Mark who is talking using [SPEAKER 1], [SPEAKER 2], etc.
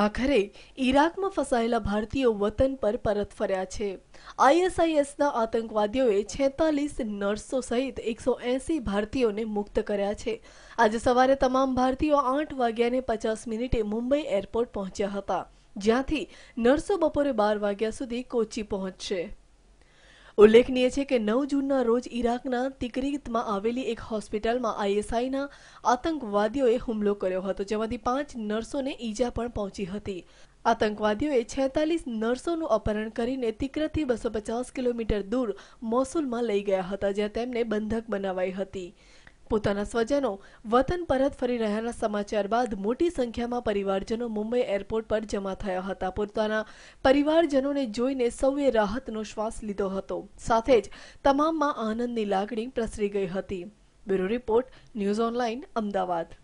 [SPEAKER 1] આખરે ઈરાકમાં ફસાયેલા ભારતીયો વતન પર પરત ફર્યા છે આઈએસઆઈએસના આતંકવાદીઓએ છેતાલીસ નર્સો સહિત એકસો એંસી ભારતીયોને મુક્ત કર્યા છે આજે સવારે તમામ ભારતીયો આઠ વાગ્યાને પચાસ મિનિટે મુંબઈ એરપોર્ટ પહોંચ્યા હતા જ્યાંથી નર્સો બપોરે બાર વાગ્યા સુધી કોચી પહોંચશે ઉલ્લેખનીય છે કે નવ જૂનના રોજ ઈરાકના તિકરીતમાં આવેલી એક હોસ્પિટલમાં આઈએસઆઈના આતંકવાદીઓએ હુમલો કર્યો હતો જેમાંથી પાંચ નર્સોને ઈજા પણ પહોંચી હતી આતંકવાદીઓએ છેતાલીસ નર્સોનું અપહરણ કરીને તિકરથી બસો પચાસ કિલોમીટર દૂર મોસુલમાં લઈ ગયા હતા જ્યાં તેમને બંધક બનાવાઈ હતી પોતાના સ્વજનો વતન પરત ફરી રહ્યાના સમાચાર બાદ મોટી સંખ્યામાં પરિવારજનો મુંબઈ એરપોર્ટ પર જમા થયા હતા પોતાના પરિવારજનોને જોઈને સૌએ રાહતનો શ્વાસ લીધો હતો સાથે જ તમામમાં આનંદની લાગણી પ્રસરી ગઈ હતી bureau report news online Ahmedabad